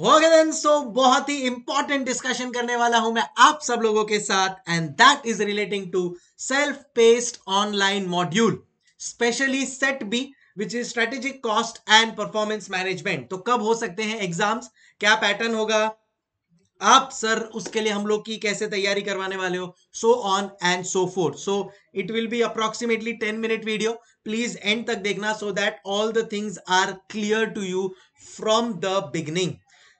सो बहुत ही important discussion करने वाला हूं मैं आप सब लोगों के साथ and that is relating to self paced online module specially set B which is strategic cost and performance management तो कब हो सकते हैं एग्जाम्स क्या पैटर्न होगा आप सर उसके लिए हम लोग की कैसे तैयारी करवाने वाले हो so on and so forth so it will be approximately ten minute video please end तक देखना so that all the things are clear to you from the beginning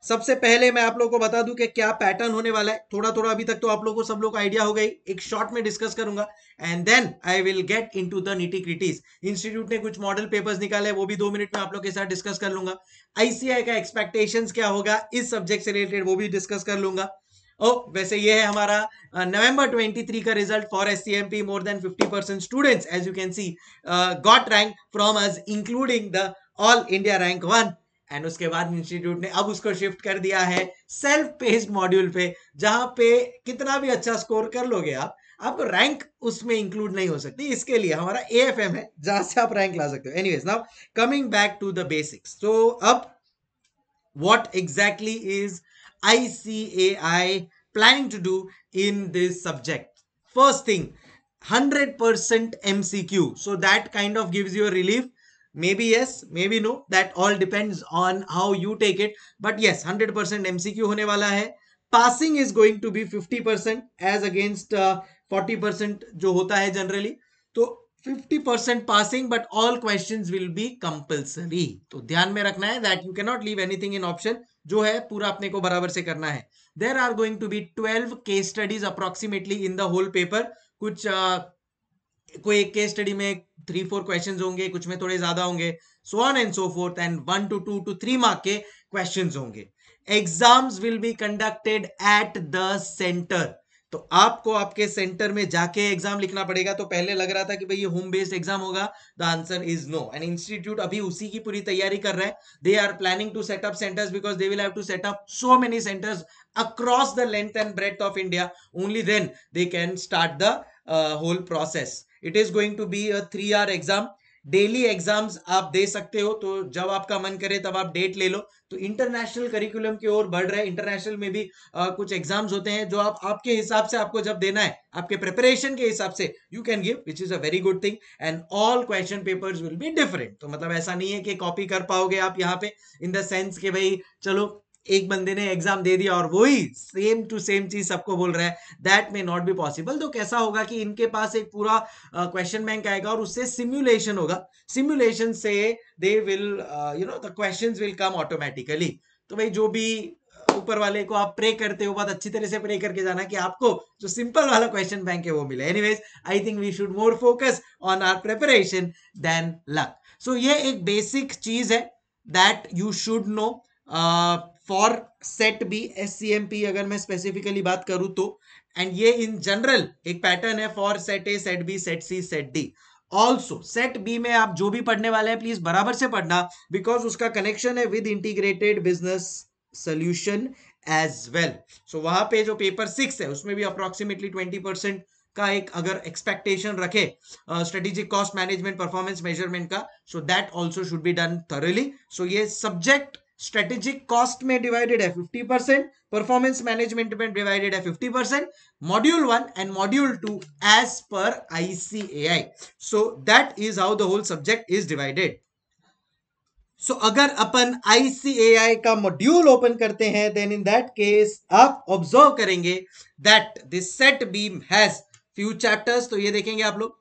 सबसे पहले मैं आप लोगों को बता दूं कि क्या पैटर्न होने वाला है थोड़ा थोड़ा अभी तक तो आप लोगों को सब लोग आइडिया हो गई एक शॉर्ट में डिस्कस करूंगा and then I will get into the nitty gritties institute ने कुछ मॉडल पेपर्स निकाले वो भी दो मिनट में आप लोगों के साथ डिस्कस कर लूंगा आईसीआई का एक्सपेक्टेशन क्या होगा इस सब्जेक्ट से रिलेटेड वो भी डिस्कस कर लूंगा ओ वैसे ये है हमारा नवंबर ट्वेंटी 23 का result for S C M P more than 50 percent students as you can see got rank from us including the all India rank one and उसके बाद इंस्टीट्यूट ने अब उसको शिफ्ट कर दिया है सेल्फ पेस्ड मॉड्यूल पे जहां पे कितना भी अच्छा स्कोर कर लोगे आप आपको रैंक उसमें इंक्लूड नहीं हो सकती इसके लिए हमारा ए है जहां से आप रैंक ला सकते हो anyways now coming back to the basics तो अब what exactly is I planning to do in this subject first thing 100% MCQ. So that kind of gives you a relief maybe yes maybe no that all depends on how you take it but yes 100% mcq hone wala hai passing is going to be 50% as against uh, 40% jo hota hai generally to 50% passing but all questions will be compulsory to dhyan mein rakhna hai that you cannot leave anything in option jo hai pura apne ko barabar se karna hai there are going to be 12 case studies approximately in the whole paper kuch uh, कोई एक case study में three four question होंगे कुछ में थोड़े ज्यादा होंगे so on and so forth and one two two two three mark के क्वेश्चन होंगे exams will be conducted at the centre तो आपको आपके सेंटर में जाके एग्जाम लिखना पड़ेगा तो पहले लग रहा था कि भाई ये होम बेस्ड एग्जाम होगा the answer is no and institute अभी उसी की पूरी तैयारी कर रहा है they are planning to set up centres because they will have to set up so many centres across the length and breadth of India only then they can start the uh, whole process. It is going to be a three hour exam. Daily exams आप दे सकते हो तो जब आपका मन करे तब आप डेट ले लो तो इंटरनेशनल करिकुलम की ओर बढ़ रहे हैं इंटरनेशनल में भी आ, uh, कुछ एग्जाम्स होते हैं जो आप आपके हिसाब से आपको जब देना है आपके प्रिपरेशन के हिसाब से you can give which is a very good thing and all question papers will be different तो मतलब ऐसा नहीं है कि कॉपी कर पाओगे आप यहाँ पे इन द सेंस के भाई चलो एक बंदे ने एग्जाम दे दिया और वही सेम टू सेम चीज सबको बोल रहा है that may not be possible तो कैसा होगा कि इनके पास एक पूरा क्वेश्चन बैंक आएगा और उससे सिम्युलेशन होगा सिम्युलेशन से they will you know the questions will come automatically तो भाई जो भी ऊपर वाले को आप प्रे करते हो बहुत अच्छी तरह से प्रे करके जाना कि आपको जो सिंपल वाला क्वेश्चन बैंक है वो मिले anyways I think we should more focus on our preparation than luck so ये एक बेसिक चीज है that you should know for set B S C M P अगर मैं स्पेसिफिकली बात करूं तो एंड ये इन जनरल एक पैटर्न है for set A set B set C set D also set B में आप जो भी पढ़ने वाले हैं प्लीज बराबर से पढ़ना बिकॉज उसका कनेक्शन है with integrated business solution as well so वहां पे जो पेपर सिक्स है उसमें भी अप्रोक्सीमेटली ट्वेंटी परसेंट का एक अगर एक्सपेक्टेशन रखे strategic cost management performance measurement का so that also should be done thoroughly so ये सब्जेक्ट स्ट्रेटेजिक कॉस्ट में डिवाइडेड है 50 परसेंट परफॉर्मेंस मैनेजमेंट में डिवाइडेड है 50 percent module one and module two as per ICAI so that is how the whole subject is divided so अगर अपन ICAI का module open करते हैं देन इन दैट केस आप observe करेंगे that this set beam has few chapters तो ये देखेंगे आप लोग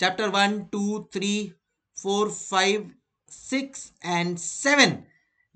chapter one two three four five six and seven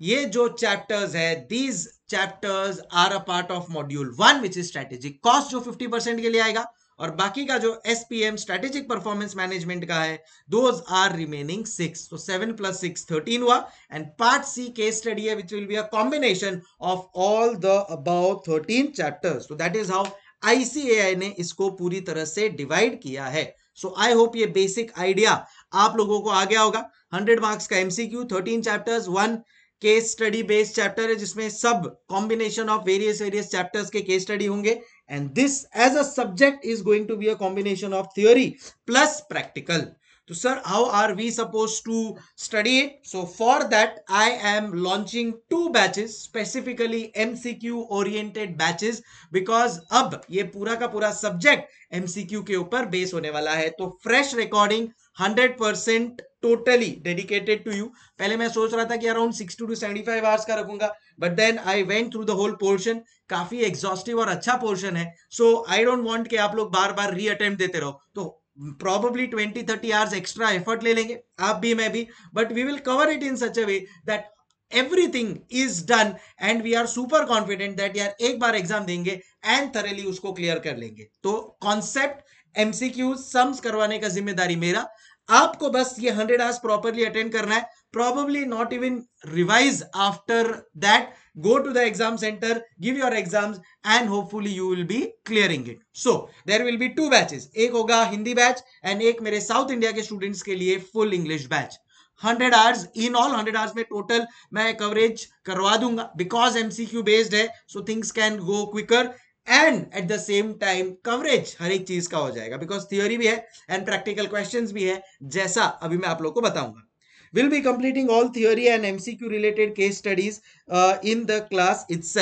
ये जो चैप्टर्स है these chapters are a part of module one which is strategic cost जो 50 परसेंट के लिए आएगा और बाकी का जो S P M strategic performance management का है दोज आर रिमेनिंग सिक्स तो सेवन प्लस सिक्स थर्टीन हुआ and part C case study है which will be a combination of all the about thirteen chapters तो दैट इज हाउ आईसीएआई ने इसको पूरी तरह से डिवाइड किया है सो आई होप ये बेसिक आइडिया आप लोगों को आ गया होगा हंड्रेड मार्क्स का MCQ thirteen chapters one case study based chapter है जिसमें सब combination of various various chapters के केस स्टडी होंगे and this as a subject is going to be a combination of theory plus practical तो sir how are we suppose to study it so for that I am launching two batches specifically MCQ oriented batches because अब ये पूरा का पूरा subject MCQ के ऊपर base होने वाला है तो fresh recording hundred percent totally dedicated to you पहले मैं सोच रहा था कि around 60 to seventy five hours का रखूंगा but then I went through the whole portion काफी एग्जॉस्टिव और अच्छा पोर्शन है सो आई डोंट वॉन्ट कि आप लोग बार बार री अटेम्प्ट देते रहो तो probably 20 30 hours extra effort ले लेंगे आप भी मैं भी but we will cover it in such a way that everything is done and we are super confident that यार एक बार एग्जाम देंगे and thoroughly उसको clear कर लेंगे तो concept एमसीक्यू सम्स करवाने का जिम्मेदारी मेरा आपको बस ये हंड्रेड आवर्स प्रॉपरली अटेंड करना है probably not even revise after that go to the exam centre give your exam and hopefully you will be clearing it so there will be two batches एक होगा Hindi batch and एक मेरे south India के students के लिए full English batch 100 hours in all 100 hours में total मैं coverage करवा दूंगा बिकॉज एमसीक्यू बेस्ड है so things can go quicker and at the same time coverage हर एक चीज का हो जाएगा बिकॉज थियोरी भी है एंड प्रैक्टिकल क्वेश्चन भी है जैसा अभी मैं आप लोग को बताऊंगा will be completing all theory and MCQ related case studies in the class class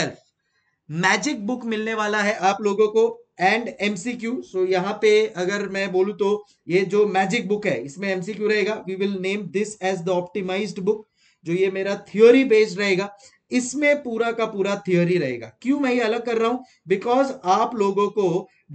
magic book मिलने वाला है आप लोगों को एंड एमसीक्यू सो यहाँ पे अगर मैं बोलू तो ये जो मैजिक बुक है इसमें एमसीक्यू रहेगा we will name this as the optimise book जो ये मेरा थ्योरी बेस्ड रहेगा इसमें पूरा का पूरा थियोरी रहेगा क्यों मैं ये अलग कर रहा हूं बिकॉज आप लोगों को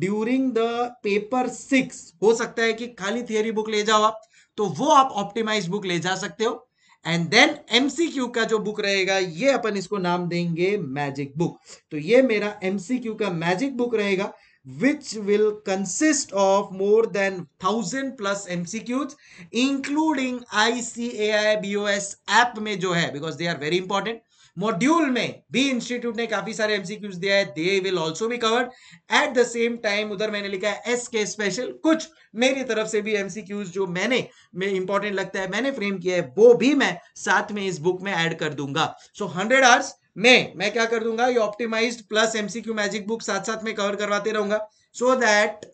ड्यूरिंग द पेपर सिक्स हो सकता है कि खाली थियोरी बुक ले जाओ आप तो वो आप ऑप्टिमाइज बुक ले जा सकते हो एंड देन एमसीक्यू का जो बुक रहेगा ये अपन इसको नाम देंगे मैजिक बुक तो ये मेरा एमसीक्यू का मैजिक बुक रहेगा which will consist of more than thousand plus MCQs including ICS app में जो है because they are very important module में भी इंस्टीट्यूट ने काफी सारे एमसीक्यूज दिया है they will also be covered at the same time उधर मैंने लिखा है एस के स्पेशल कुछ मेरी तरफ से भी एमसीक्यूज जो मैंने इंपॉर्टेंट लगता है मैंने फ्रेम किया है वो भी मैं साथ में इस बुक में एड कर दूंगा सो हंड्रेड आवर्स में मैं क्या कर दूंगा ये optimised plus MCQ magic book साथ साथ में कवर करवाते रहूंगा so that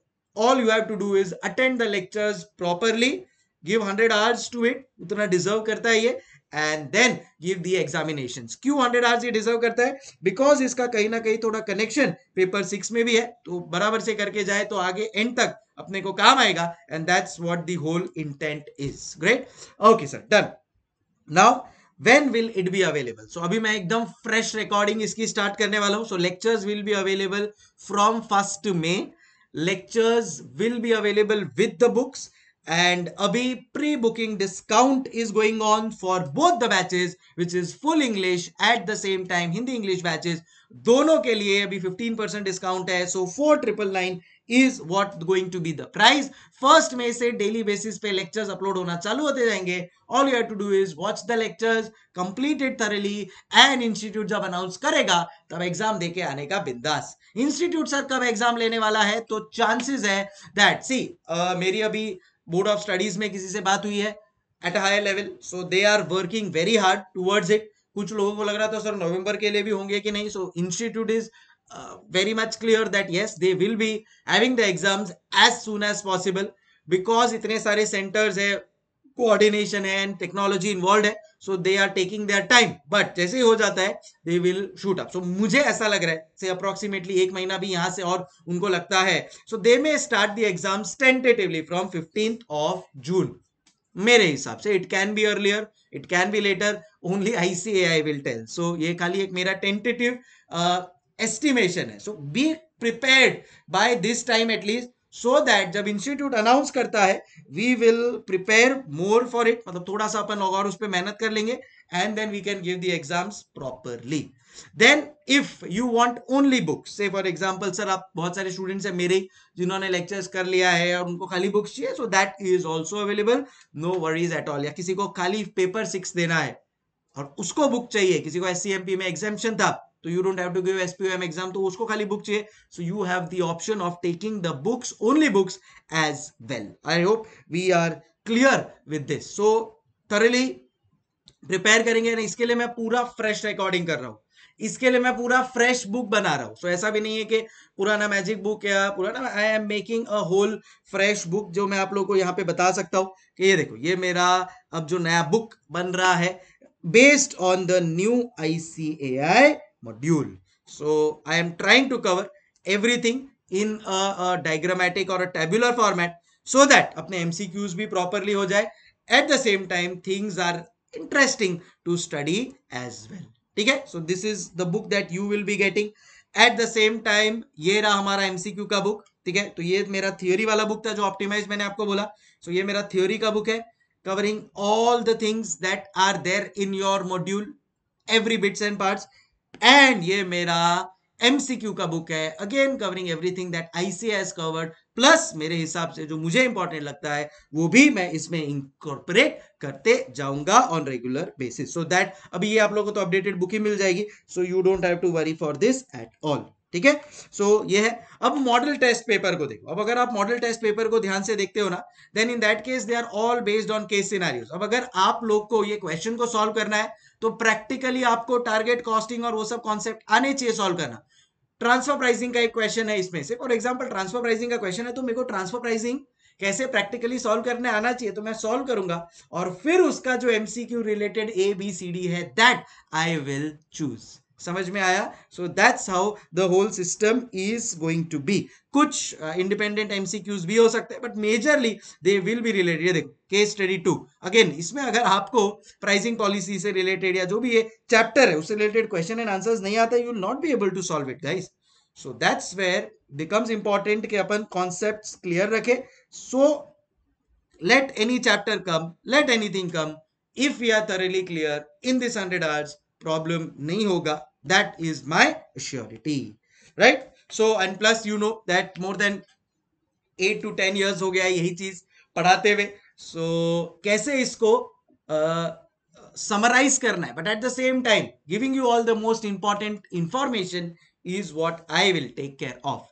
all you have to do is attend the lectures properly give hundred hours to it उतना डिजर्व करता है ये and then give the examination क्यों हंड्रेड आवर्स ये डिजर्व करता है बिकॉज इसका कहीं ना कहीं थोड़ा कनेक्शन पेपर सिक्स में भी है तो बराबर से करके जाए तो आगे एंड तक अपने को काम आएगा and that's what the whole intent is great okay sir done now when will it be available so abhi main ekdam fresh recording iski start karne wala hu so lectures will be available from 1st may lectures will be available with the books and Abhi pre-booking discount is going on for both the batches which is full English at the same time Hindi English batches दोनों के लिए अभी 15% discount है so four triple nine is what going to be the price first में से daily basis पे lectures upload होना चालू होते जाएंगे all you have to do is watch the lectures completed thoroughly and institute जब अनाउंस करेगा तब एग्जाम देके आने का बिंदास इंस्टीट्यूट सर कब एग्जाम लेने वाला है तो चांसेस है दैट सी uh, मेरी अभी बोर्ड ऑफ स्टडीज में किसी से बात हुई है at higher level so they are working very hard towards it कुछ लोगों को लग रहा था सर नवंबर के लिए भी होंगे कि नहीं so institute is very much clear that yes they will be having the exams as soon as possible because इतने सारे सेंटर्स है कोऑर्डिनेशन है एंड टेक्नोलॉजी इन्वॉल्व है so they are taking their time but जैसे ही हो जाता है they will shoot up so मुझे ऐसा लग रहा है से अप्रोक्सीमेटली एक महीना भी यहां से और उनको लगता है so they may start the exam tentatively from fifteenth of June मेरे हिसाब से it can be earlier it can be later only ICAI will tell so ये खाली एक मेरा टेंटेटिव एस्टिमेशन uh, है so be prepared by this time at least so that जब institute announce करता है we will prepare more for it मतलब थोड़ा सा अपन और उस पर मेहनत कर लेंगे and then we can give the exams properly then if you want only books से फॉर एग्जाम्पल सर आप बहुत सारे स्टूडेंट्स हैं मेरे जिन्होंने लेक्चर्स कर लिया है और उनको खाली बुक्स चाहिए so that is also available no worries at all या किसी को खाली पेपर सिक्स देना है और उसको बुक चाहिए किसी को एस सी एम पी में एग्जामेशन था तो you don't have to give SPOM exam तो उसको खाली बुक चाहिए so you have the option of taking the books only books as well I hope we are clear with this so thoroughly prepare करेंगे ना इसके लिए मैं पूरा फ्रेश रिकॉर्डिंग कर रहा हूं इसके लिए मैं पूरा फ्रेश बुक बना रहा हूं सो so, ऐसा भी नहीं है कि पुराना मैजिक बुक या पुराना I am making a whole fresh book जो मैं आप लोगों को यहां पे बता सकता हूं कि ये देखो ये मेरा अब जो नया बुक बन रहा है based on the new ICAI module so i am trying to cover everything in a, a diagrammatic or a tabular format so that apne mcqs bhi properly ho jaye at the same time things are interesting to study as well theek hai so this is the book that you will be getting at the same time ye raha hamara mcq ka book theek hai to ye mera theory wala book tha jo optimise maine aapko bola so ye mera theory ka book hai covering all the things that are there in your module every bits and parts and ये मेरा MCQ का book है again covering everything that ICS covered plus मेरे हिसाब से जो मुझे important लगता है वो भी मैं इसमें इंकॉर्पोरेट करते जाऊंगा on regular basis so that अभी ये आप लोगों को तो अपडेटेड बुक ही मिल जाएगी so you don't have to worry for this at all ठीक है सो ये है अब मॉडल टेस्ट पेपर को देखो अब अगर आप मॉडल टेस्ट पेपर को ध्यान से देखते हो ना then in that case they are all based on case scenarios अब अगर आप लोग को ये क्वेश्चन को सॉल्व करना है तो प्रैक्टिकली आपको टारगेट कॉस्टिंग और वो सब कॉन्सेप्ट आने चाहिए सॉल्व करना ट्रांसफर प्राइसिंग का एक क्वेश्चन है इसमें से फॉर एग्जाम्पल ट्रांसफर प्राइसिंग का क्वेश्चन है तो मेरे को ट्रांसफर प्राइसिंग कैसे प्रैक्टिकली सॉल्व करने आना चाहिए तो मैं सॉल्व करूंगा और फिर उसका जो MCQ related A B C D है दैट आई विल चूज समझ में आया so that's how the whole system is going to be कुछ इंडिपेंडेंट uh, एमसीक्यूज भी हो सकते हैं but majorly they will be related देखो केस स्टडी टू अगेन इसमें अगर आपको प्राइसिंग पॉलिसी से रिलेटेड या जो भी ये चैप्टर है उससे रिलेटेड क्वेश्चन एंड आंसर्स नहीं आता you will not be able to solve it guys so that's where becomes important कि अपन कॉन्सेप्ट क्लियर रखे so let any chapter come let anything come if you are thoroughly clear in this hundred hours problem नहीं होगा that is my surety right so and plus you know that more than 8 to 10 years ho gaya yahi cheez padhate hue so kaise isko uh, summarize karna hai but at the same time giving you all the most important information is what i will take care of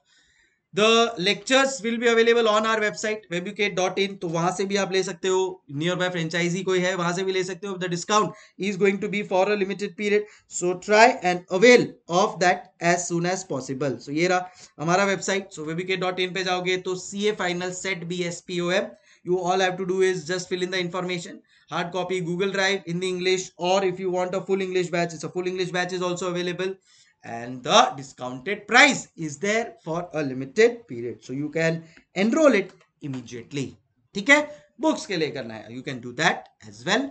the lectures will be available on our website webucate dot in तो वहां से भी आप ले सकते हो near by franchise कोई है वहां से भी ले सकते हो the discount is going to be for a limited period so try and avail of that as soon as possible so ये रहा हमारा वेबसाइट सो वेब्यूके डॉट इन पे जाओगे तो C A final set B S P O M you all have to do is just fill in the information hard copy Google drive in the English और if you want a full English batch is a full English batch is also available and the discounted price is there for a limited period so you can enroll it immediately ठीक है books के लिए करना है you can do that as well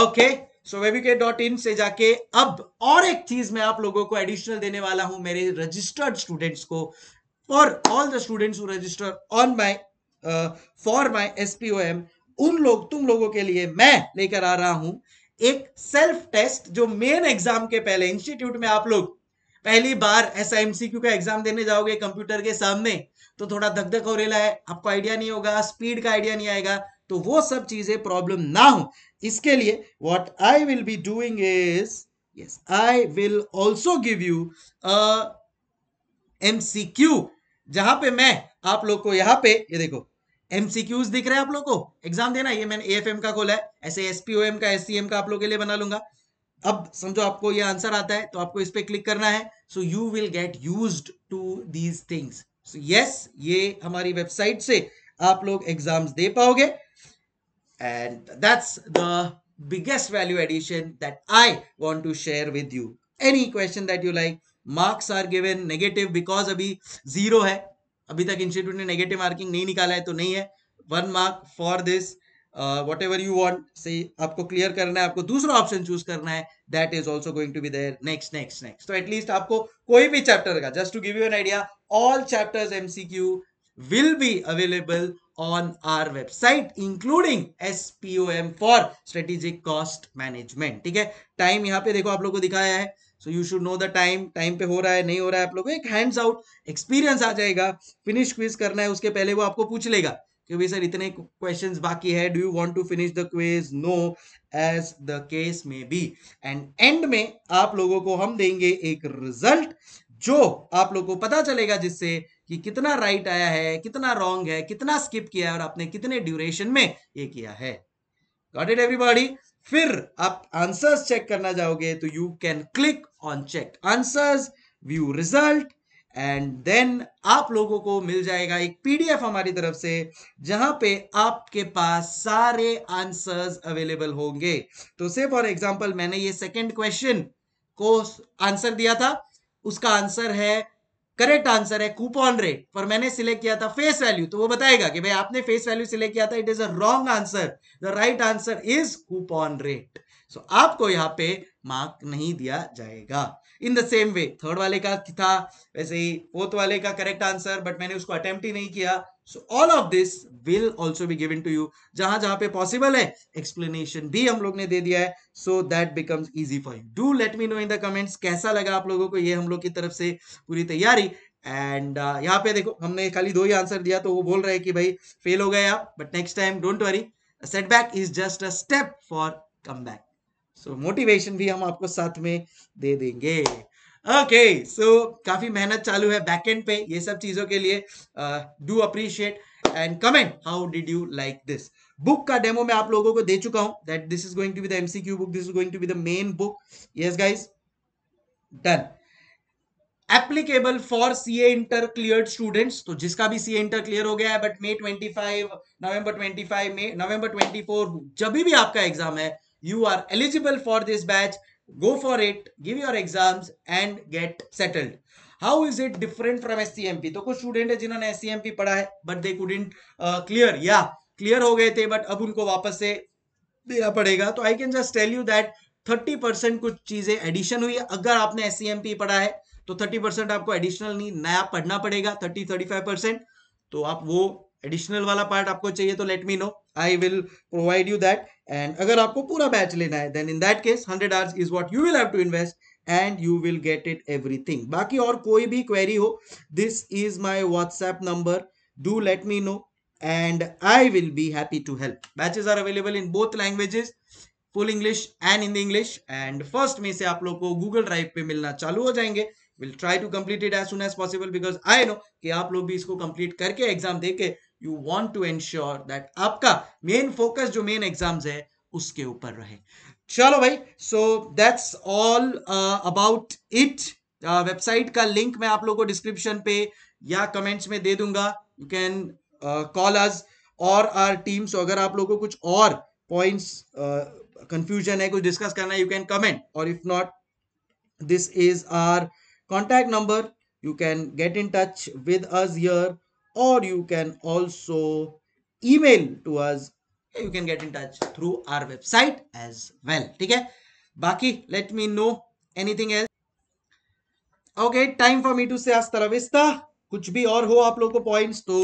okay so webucate dot in से जाके अब और एक चीज मैं आप लोगों को एडिशनल देने वाला हूं मेरे रजिस्टर्ड स्टूडेंट्स को for all the students who register on my for my SPOM उन लोग तुम लोगों के लिए मैं लेकर आ रहा हूं एक सेल्फ टेस्ट जो मेन एग्जाम के पहले इंस्टीट्यूट में आप लोग पहली बार ऐसा एमसीक्यू का एग्जाम देने जाओगे कंप्यूटर के सामने तो थोड़ा धक धक हो रेला है आपको आइडिया नहीं होगा स्पीड का आइडिया नहीं आएगा तो वो सब चीजें प्रॉब्लम ना हो इसके लिए what I will be doing is yes I will also give you M C Q जहां पे मैं आप लोग को यहाँ पे ये देखो एमसीक्यूज दिख रहे हैं आप लोग को एग्जाम देना ये मैंने एएफएम का खोला है ऐसे एम का एम का आप लोग के लिए बना लूंगा अब समझो आपको ये आंसर आता है तो आपको इस पर क्लिक करना है so you will get use to these things yes ये हमारी वेबसाइट से आप लोग एग्जाम्स दे पाओगे and that's the biggest value addition that I want to share with you any question that you like marks are given negative because अभी zero है अभी तक इंस्टीट्यूट ने नेगेटिव मार्किंग नहीं निकाला है तो नहीं है one mark for this whatever you want से आपको क्लियर करना है आपको दूसरा ऑप्शन चूज करना है that is also going to be there next next next तो एटलीस्ट आपको कोई भी चैप्टर का just to give you an idea all chapter Q will be available on our website including S P O M for strategic cost management ठीक है time यहाँ पे देखो आप लोग को दिखाया है so you should know the time time पे हो रहा है नहीं हो रहा है आप लोग को एक हैंड्स आउट एक्सपीरियंस आ जाएगा फिनिश क्विज करना है उसके पहले वो आपको पूछ लेगा कि भाई सर इतने क्वेश्चन बाकी है do you want to finish the quiz no as the case में बी एंड एंड में आप लोगों को हम देंगे एक रिजल्ट जो आप लोगों को पता चलेगा जिससे कि कितना राइट right आया है कितना रॉन्ग है कितना स्किप किया है और आपने कितने ड्यूरेशन में ये किया है गॉट इट एवरीबॉडी फिर आप आंसर्स चेक करना चाहोगे तो you can click on check answers view result and then आप लोगों को मिल जाएगा एक पीडीएफ हमारी तरफ से जहां पे आपके पास सारे आंसर्स अवेलेबल होंगे तो से फॉर एग्जांपल मैंने ये सेकंड क्वेश्चन को आंसर दिया था उसका आंसर है करेक्ट आंसर है कूपन रेट पर मैंने सिलेक्ट किया था फेस वैल्यू तो वो बताएगा कि भाई आपने फेस वैल्यू सिलेक्ट किया था it is a wrong answer the right answer is coupon rate so so, आपको यहाँ पे मार्क नहीं दिया जाएगा in the same way third वाले का था वैसे ही फोर्थ वाले का करेक्ट आंसर बट मैंने उसको अटेम्प्ट ही नहीं किया so all of this will also be given to you जहां जहां पे पॉसिबल है एक्सप्लेनेशन भी हम लोग ने दे दिया है so that becomes easy for you do let me know in the comments कैसा लगा आप लोगों को ये हम लोग की तरफ से पूरी तैयारी एंड uh, यहाँ पे देखो हमने खाली दो ही आंसर दिया तो वो बोल रहे हैं कि भाई फेल हो गए आप but next time don't worry setback is just a step for come back so so, motivation भी हम आपको साथ में दे देंगे ओके सो so, काफी मेहनत चालू है बैकएंड पे ये सब चीजों के लिए do appreciate and comment how did you like this book का डेमो मैं आप लोगों को दे चुका हूं that this is going to be the MCQ book this is going to be the main book yes guys done applicable for C A inter clear students तो जिसका भी सी ए इंटर क्लियर हो गया है but May five November five May November four जब भी आपका exam है you are eligible for this batch go for it give your exams and get settled how is it different from scmp तो कुछ student है जिन्होंने scmp पढ़ा है बट दे कुडेंट क्लियर या क्लियर हो गए थे बट अब उनको वापस से देना पड़ेगा तो I can just tell you that thirty percent कुछ चीजें एडिशन हुई है अगर आपने एस पढ़ा है तो थर्टी परसेंट आपको एडिशनल नहीं नया पढ़ना पड़ेगा थर्टी थर्टी फाइव परसेंट तो आप वो एडिशनल वाला पार्ट आपको चाहिए तो let me know I will provide you that and अगर आपको पूरा बैच लेना है then in that case hundred hours is what you will have to invest and you will get it every बाकी और कोई भी क्वेरी हो this is my WhatsApp number do let me know and I will be happy to help batches are available in both languages full English and in the English and first में से आप लोग को Google drive पे मिलना चालू हो जाएंगे will try to complete it as soon as possible because I know कि आप लोग भी इसको कंप्लीट करके एग्जाम देके you want to ensure that आपका मेन फोकस जो मेन एग्जाम्स है उसके ऊपर रहे चलो भाई so that's all about it website का लिंक मैं आप लोगों को डिस्क्रिप्शन पे या कमेंट्स में दे दूंगा यू कैन कॉल अस और आर टीम सो अगर आप लोगों को कुछ और पॉइंट्स कंफ्यूजन uh, है कुछ डिस्कस करना है यू कैन कमेंट और if not this is our contact number you can get in touch with us here or you can also email to us you can get in touch through our website as well theek hai baki let me know anything else okay time for me to say hasta la vista kuch bhi aur ho aap logo को points तो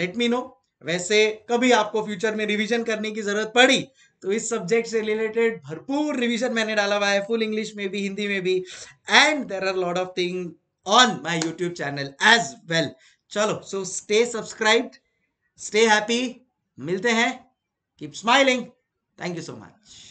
let me know वैसे कभी आपको future में revision करने की जरूरत पड़ी तो इस सब्जेक्ट से रिलेटेड भरपूर रिवीजन मैंने डाला हुआ है फुल इंग्लिश में भी हिंदी में भी and there are lot of thing on my YouTube channel as well चलो so stay subscribe stay happy मिलते हैं keep smiling thank you so much